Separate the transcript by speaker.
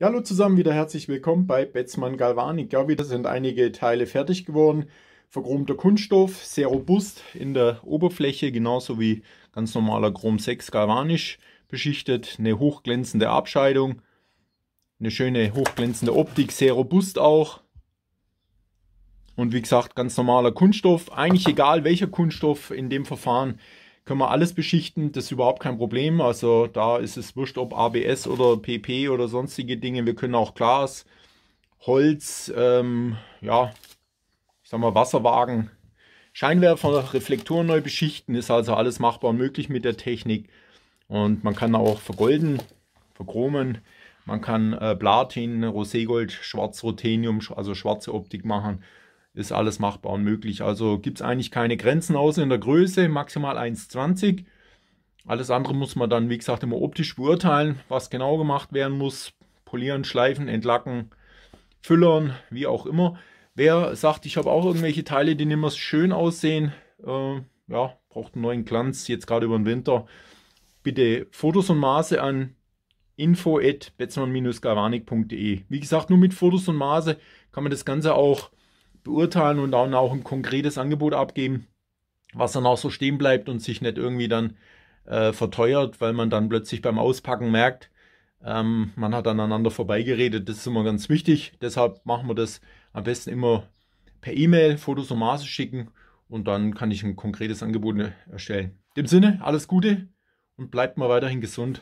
Speaker 1: Ja, hallo zusammen, wieder herzlich willkommen bei Betzmann Galvanik. Ja, wieder sind einige Teile fertig geworden. Verchromter Kunststoff, sehr robust in der Oberfläche, genauso wie ganz normaler Chrom 6 galvanisch beschichtet. Eine hochglänzende Abscheidung, eine schöne hochglänzende Optik, sehr robust auch. Und wie gesagt, ganz normaler Kunststoff. Eigentlich egal welcher Kunststoff in dem Verfahren können wir alles beschichten, das ist überhaupt kein Problem. Also da ist es wurscht, ob ABS oder PP oder sonstige Dinge. Wir können auch Glas, Holz, ähm, ja, ich sag mal Wasserwagen, Scheinwerfer, Reflektoren neu beschichten. Ist also alles machbar und möglich mit der Technik. Und man kann auch vergolden, verchromen. Man kann äh, Platin, Roségold, Schwarz, Ruthenium, also schwarze Optik machen ist alles machbar und möglich. Also gibt es eigentlich keine Grenzen außer in der Größe, maximal 1,20. Alles andere muss man dann, wie gesagt, immer optisch beurteilen, was genau gemacht werden muss. Polieren, schleifen, entlacken, füllern, wie auch immer. Wer sagt, ich habe auch irgendwelche Teile, die nicht mehr schön aussehen, äh, ja, braucht einen neuen Glanz, jetzt gerade über den Winter, bitte Fotos und Maße an info.betzmann-galvanik.de. Wie gesagt, nur mit Fotos und Maße kann man das Ganze auch beurteilen und dann auch ein konkretes Angebot abgeben, was dann auch so stehen bleibt und sich nicht irgendwie dann äh, verteuert, weil man dann plötzlich beim Auspacken merkt, ähm, man hat aneinander vorbeigeredet. Das ist immer ganz wichtig. Deshalb machen wir das am besten immer per E-Mail, Fotos und Maße schicken und dann kann ich ein konkretes Angebot erstellen. In dem Sinne, alles Gute und bleibt mal weiterhin gesund.